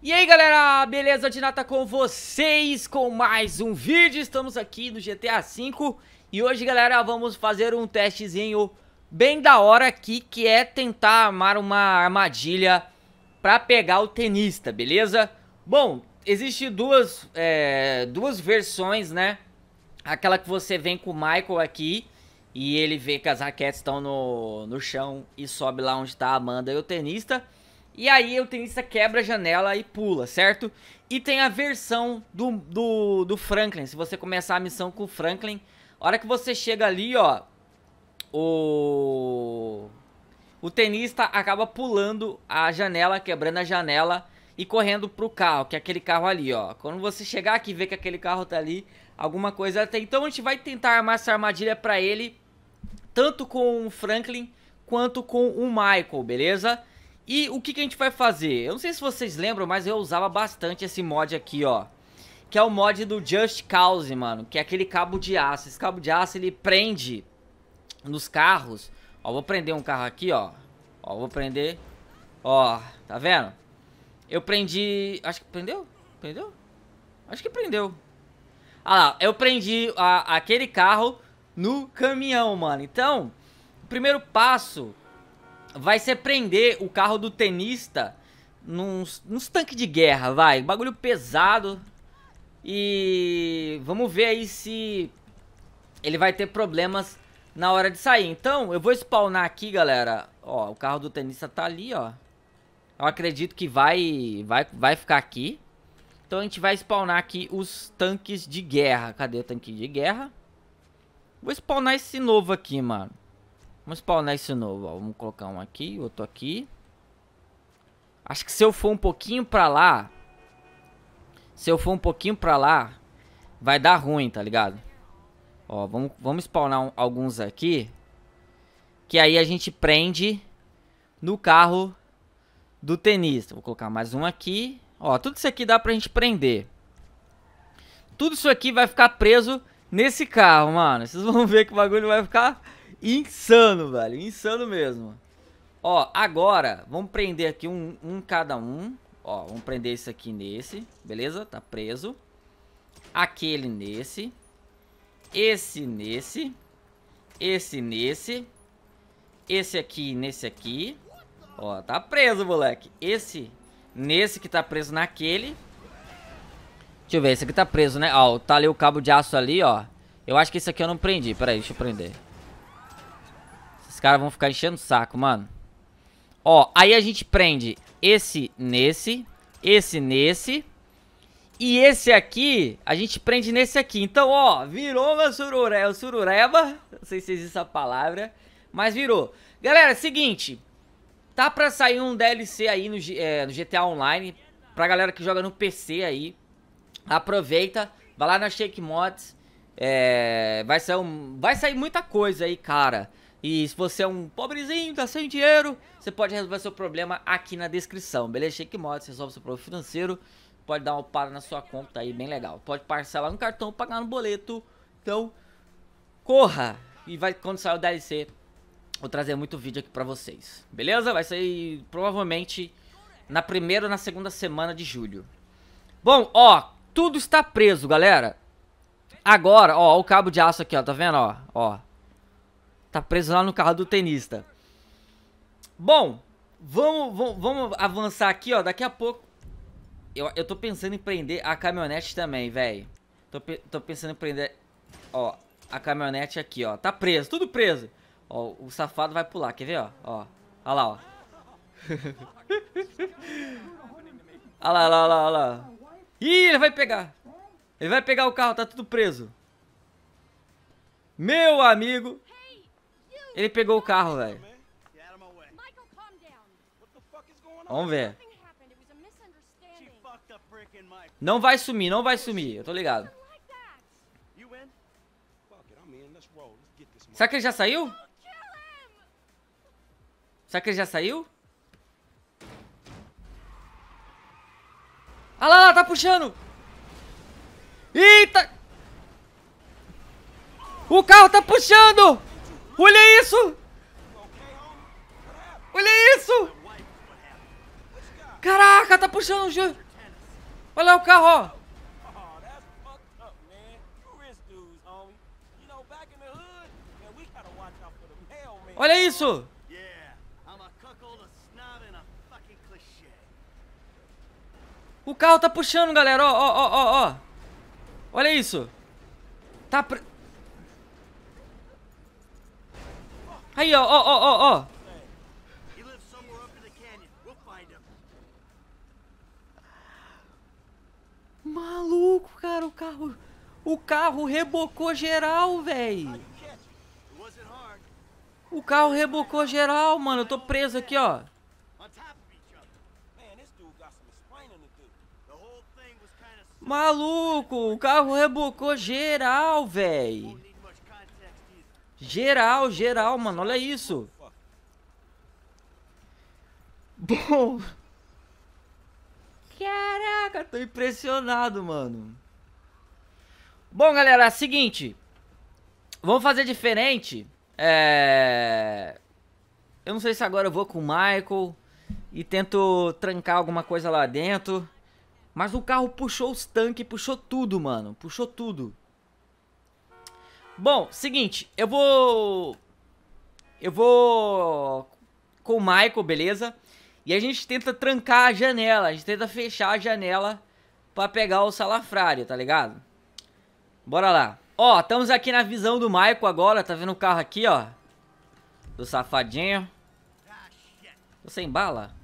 E aí galera, beleza? De nata com vocês com mais um vídeo, estamos aqui no GTA V E hoje galera, vamos fazer um testezinho bem da hora aqui Que é tentar armar uma armadilha pra pegar o tenista, beleza? Bom, existe duas, é, duas versões, né? Aquela que você vem com o Michael aqui E ele vê que as raquetes estão no, no chão e sobe lá onde tá a Amanda e o tenista e aí o tenista quebra a janela e pula, certo? E tem a versão do, do, do Franklin. Se você começar a missão com o Franklin, a hora que você chega ali, ó, o... O tenista acaba pulando a janela, quebrando a janela e correndo pro carro, que é aquele carro ali, ó. Quando você chegar aqui e ver que aquele carro tá ali, alguma coisa até. Então a gente vai tentar armar essa armadilha pra ele, tanto com o Franklin quanto com o Michael, beleza? E o que, que a gente vai fazer? Eu não sei se vocês lembram, mas eu usava bastante esse mod aqui, ó. Que é o mod do Just Cause, mano. Que é aquele cabo de aço. Esse cabo de aço, ele prende nos carros. Ó, vou prender um carro aqui, ó. Ó, vou prender. Ó, tá vendo? Eu prendi... Acho que prendeu? Prendeu? Acho que prendeu. Ah lá, eu prendi a, aquele carro no caminhão, mano. Então, o primeiro passo vai ser prender o carro do tenista nos, nos tanques de guerra, vai. Bagulho pesado. E vamos ver aí se ele vai ter problemas na hora de sair. Então, eu vou spawnar aqui, galera. Ó, o carro do tenista tá ali, ó. Eu acredito que vai, vai, vai ficar aqui. Então a gente vai spawnar aqui os tanques de guerra. Cadê o tanque de guerra? Vou spawnar esse novo aqui, mano. Vamos spawnar esse novo, ó. Vamos colocar um aqui, outro aqui. Acho que se eu for um pouquinho pra lá... Se eu for um pouquinho pra lá... Vai dar ruim, tá ligado? Ó, vamos, vamos spawnar um, alguns aqui. Que aí a gente prende no carro do tenista. Vou colocar mais um aqui. Ó, tudo isso aqui dá pra gente prender. Tudo isso aqui vai ficar preso nesse carro, mano. Vocês vão ver que o bagulho vai ficar Insano, velho. Insano mesmo. Ó, agora, vamos prender aqui um, um cada um. Ó, vamos prender esse aqui nesse. Beleza? Tá preso. Aquele nesse. Esse nesse. Esse nesse. Esse aqui nesse aqui. Ó, tá preso, moleque. Esse nesse que tá preso naquele. Deixa eu ver, esse aqui tá preso, né? Ó, tá ali o cabo de aço ali, ó. Eu acho que esse aqui eu não prendi. Pera aí, deixa eu prender. Os caras vão ficar enchendo o saco, mano. Ó, aí a gente prende esse nesse, esse nesse. E esse aqui, a gente prende nesse aqui. Então, ó, virou uma surure... É surureba. Não sei se existe essa palavra, mas virou. Galera, é seguinte. Tá pra sair um DLC aí no, é, no GTA Online. Pra galera que joga no PC aí. Aproveita. Vai lá na Shake Mods. É, vai, sair um, vai sair muita coisa aí, cara. E se você é um pobrezinho, tá sem dinheiro, você pode resolver seu problema aqui na descrição, beleza? Shake Mods resolve seu problema financeiro, pode dar uma para na sua conta aí, bem legal. Pode parcelar no cartão, pagar no boleto, então corra! E vai, quando sair o DLC, vou trazer muito vídeo aqui pra vocês, beleza? Vai sair provavelmente na primeira ou na segunda semana de julho. Bom, ó, tudo está preso, galera. Agora, ó, o cabo de aço aqui, ó, tá vendo, ó, ó. Tá preso lá no carro do tenista. Bom, vamos, vamos, vamos avançar aqui, ó. Daqui a pouco. Eu, eu tô pensando em prender a caminhonete também, velho. Tô, tô pensando em prender. Ó, a caminhonete aqui, ó. Tá preso, tudo preso. Ó, o safado vai pular, quer ver, ó? Ó, ó lá, ó. olha lá, olha lá, olha lá. Ih, ele vai pegar. Ele vai pegar o carro, tá tudo preso. Meu amigo, ele pegou o carro, velho. Vamos ver. Não vai sumir, não vai sumir. Eu tô ligado. Será que ele já saiu? Será que ele já saiu? Ah lá, lá tá puxando. Eita! O carro tá puxando! Olha isso! Olha isso! Caraca, tá puxando o jogo. Olha lá o carro, Olha isso! O carro tá puxando, galera. Ó, ó, ó, ó. Olha isso. Tá... Aí, ó, ó, ó, ó, ó. Maluco, cara, o carro... O carro rebocou geral, velho. O carro rebocou geral, mano. Eu tô preso aqui, ó. Maluco, o carro rebocou geral, velho. Geral, geral, mano. Olha isso. Bom. Caraca, tô impressionado, mano. Bom, galera, é seguinte. Vamos fazer diferente. É... Eu não sei se agora eu vou com o Michael e tento trancar alguma coisa lá dentro. Mas o carro puxou os tanques, puxou tudo, mano. Puxou tudo. Bom, seguinte, eu vou... Eu vou com o Michael, beleza? E a gente tenta trancar a janela, a gente tenta fechar a janela pra pegar o salafrário, tá ligado? Bora lá. Ó, estamos aqui na visão do Michael agora, tá vendo o carro aqui, ó? Do safadinho. Tô sem bala.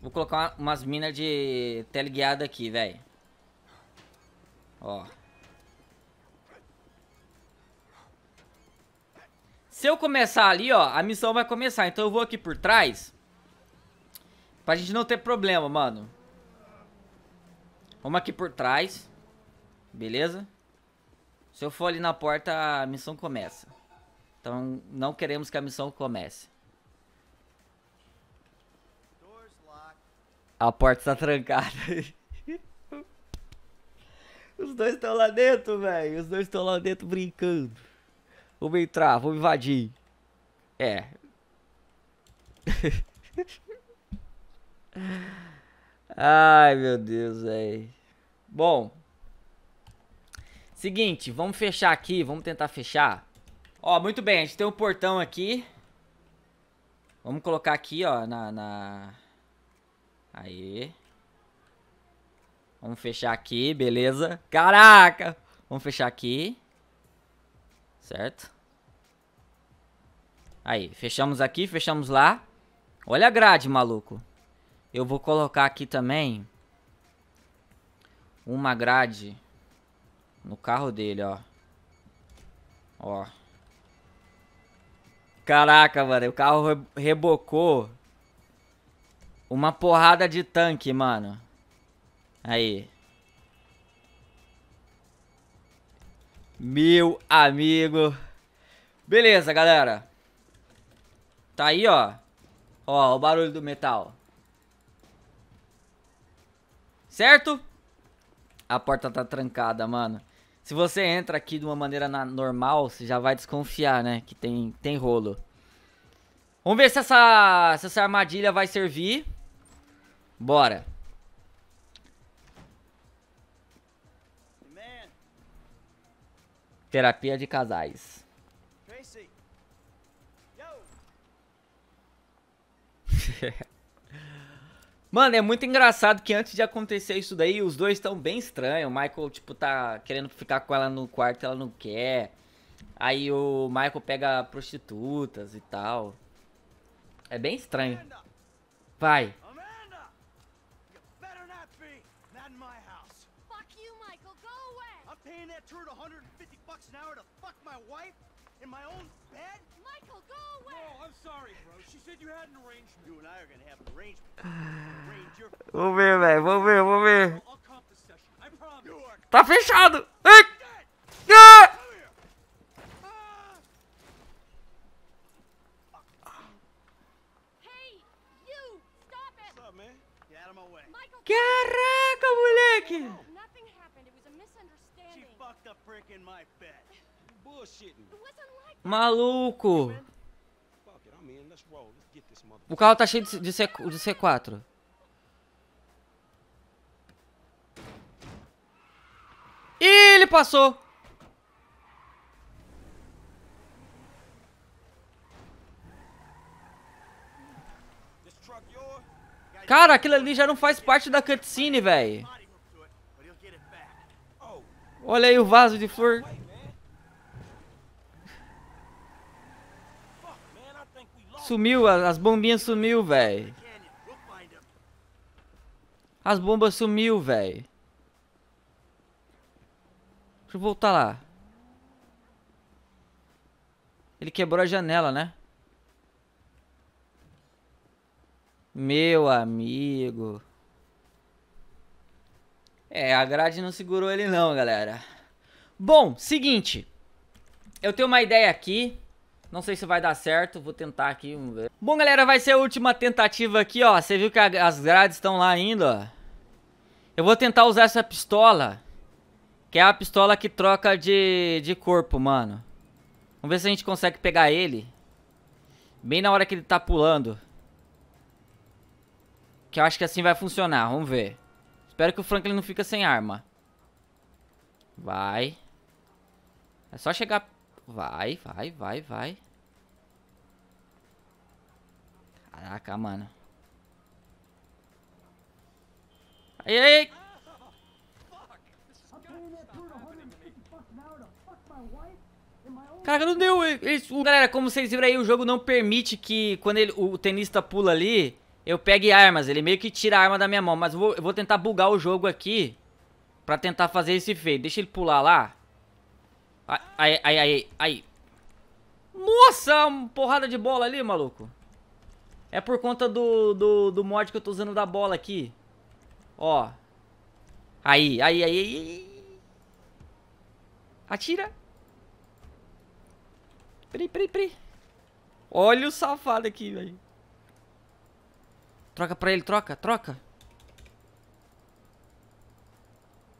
Vou colocar uma, umas minas de teleguiada aqui, velho. Ó. Se eu começar ali, ó, a missão vai começar. Então eu vou aqui por trás. Pra gente não ter problema, mano. Vamos aqui por trás. Beleza? Se eu for ali na porta, a missão começa. Então, não queremos que a missão comece. A porta está trancada. Os dois estão lá dentro, velho. Os dois estão lá dentro brincando. Vamos entrar, vamos invadir. É. Ai, meu Deus, velho. Bom. Seguinte, vamos fechar aqui, vamos tentar fechar. Ó, muito bem, a gente tem um portão aqui. Vamos colocar aqui, ó, na... na... Aí. Vamos fechar aqui, beleza? Caraca! Vamos fechar aqui. Certo? Aí, fechamos aqui, fechamos lá. Olha a grade, maluco. Eu vou colocar aqui também uma grade no carro dele, ó. Ó. Caraca, mano, o carro rebocou uma porrada de tanque, mano. Aí. Meu amigo. Beleza, galera. Tá aí, ó. Ó, o barulho do metal. Certo? A porta tá trancada, mano. Se você entra aqui de uma maneira normal, você já vai desconfiar, né? Que tem, tem rolo. Vamos ver se essa, se essa armadilha vai servir. Bora. Terapia de casais. Mano, é muito engraçado que antes de acontecer isso daí, os dois estão bem estranhos. O Michael, tipo, tá querendo ficar com ela no quarto, ela não quer. Aí o Michael pega prostitutas e tal. É bem estranho. Vai an hour to fuck my wife? In my own bed? Michael, go away! Oh, I'm sorry, bro. She said you had an arrangement. You and I are gonna have an arrangement. Ah. Arrange your... ver, velho. Vamos ver, vou ver. Tá fechado! Maluco! O carro tá cheio de, C, de C4. Ih, ele passou! Cara, aquilo ali já não faz parte da cutscene, velho. Olha aí o vaso de flor. Sumiu, as bombinhas sumiu, velho. As bombas sumiu, velho. Deixa eu voltar lá. Ele quebrou a janela, né? Meu amigo. É, a grade não segurou ele não, galera. Bom, seguinte. Eu tenho uma ideia aqui. Não sei se vai dar certo, vou tentar aqui, ver. Bom, galera, vai ser a última tentativa aqui, ó. Você viu que a, as grades estão lá ainda, ó. Eu vou tentar usar essa pistola, que é a pistola que troca de, de corpo, mano. Vamos ver se a gente consegue pegar ele. Bem na hora que ele tá pulando. Que eu acho que assim vai funcionar, vamos ver. Espero que o Franklin não fica sem arma. Vai. É só chegar Vai, vai, vai, vai. Caraca, mano. Aí, aí. Caraca, não deu. isso. o, galera, como vocês viram aí, o jogo não permite que quando ele, o tenista pula ali, eu pegue armas. Ele meio que tira a arma da minha mão. Mas eu vou, eu vou tentar bugar o jogo aqui pra tentar fazer esse feio. Deixa ele pular lá. Ai, ai, ai, ai. Nossa, uma porrada de bola ali, maluco. É por conta do, do, do mod que eu tô usando da bola aqui. Ó. Aí, aí, aí, aí. Atira. Peraí, peraí, peraí. Olha o safado aqui, velho. Troca pra ele, troca, troca.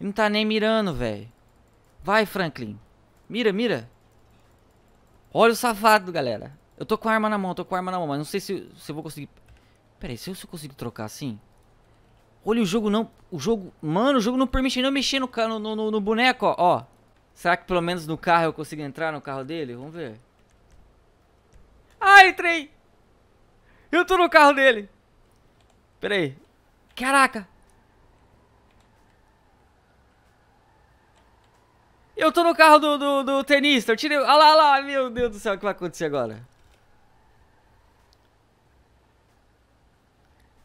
Ele não tá nem mirando, velho. Vai, Franklin. Mira, mira. Olha o safado, galera. Eu tô com a arma na mão, tô com a arma na mão, mas não sei se, se eu vou conseguir... Pera aí, se eu, se eu consigo trocar assim... Olha, o jogo não... O jogo... Mano, o jogo não permite eu mexer no, no, no, no boneco, ó. ó. Será que pelo menos no carro eu consigo entrar no carro dele? Vamos ver. Ah, entrei! Eu tô no carro dele! Pera aí. Caraca! Eu tô no carro do, do, do tenista. Eu tirei. Olha lá, olha lá. Meu Deus do céu, o que vai acontecer agora?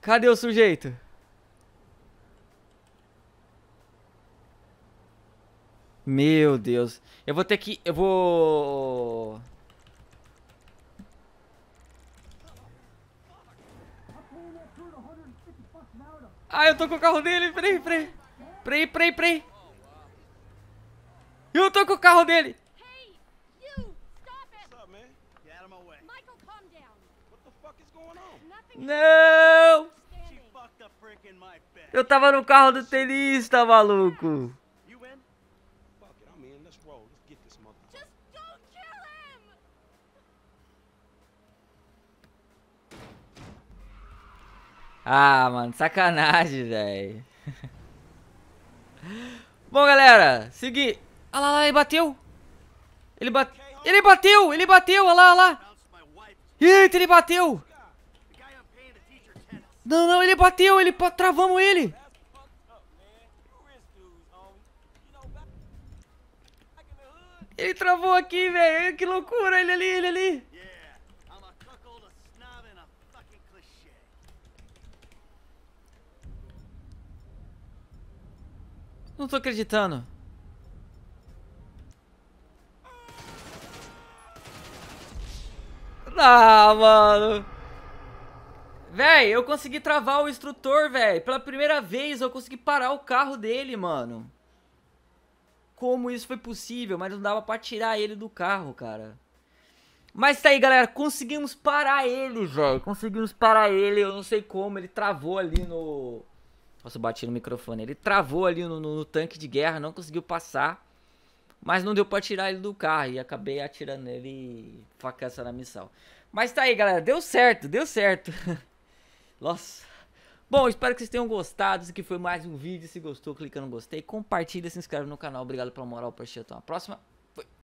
Cadê o sujeito? Meu Deus. Eu vou ter que... Eu vou... Ah, eu tô com o carro dele. Peraí, peraí. Peraí, peraí, peraí. Eu tô com o carro dele. Não! Eu tava no carro do tenista, maluco. Ah, mano, sacanagem, velho. Bom, galera, seguir. Olha lá, lá, ele bateu. Ele bateu. Ele bateu, ele bateu, olha lá, olha lá. Eita, ele bateu. Não, não, ele bateu, ele travamos ele. Ele travou aqui, velho. Que loucura, ele ali, ele ali. Não tô acreditando. Ah, mano. Véi, eu consegui travar o instrutor, véi. Pela primeira vez eu consegui parar o carro dele, mano. Como isso foi possível? Mas não dava pra tirar ele do carro, cara. Mas tá aí, galera. Conseguimos parar ele, velho. Conseguimos parar ele. Eu não sei como. Ele travou ali no... Nossa, eu bati no microfone. Ele travou ali no, no, no tanque de guerra. Não conseguiu passar. Mas não deu pra tirar ele do carro e acabei atirando ele facaça na missão. Mas tá aí, galera. Deu certo, deu certo. Nossa. Bom, espero que vocês tenham gostado. Esse aqui foi mais um vídeo. Se gostou, clica no gostei. Compartilha, se inscreve no canal. Obrigado pela moral. Por assistir. Até uma próxima.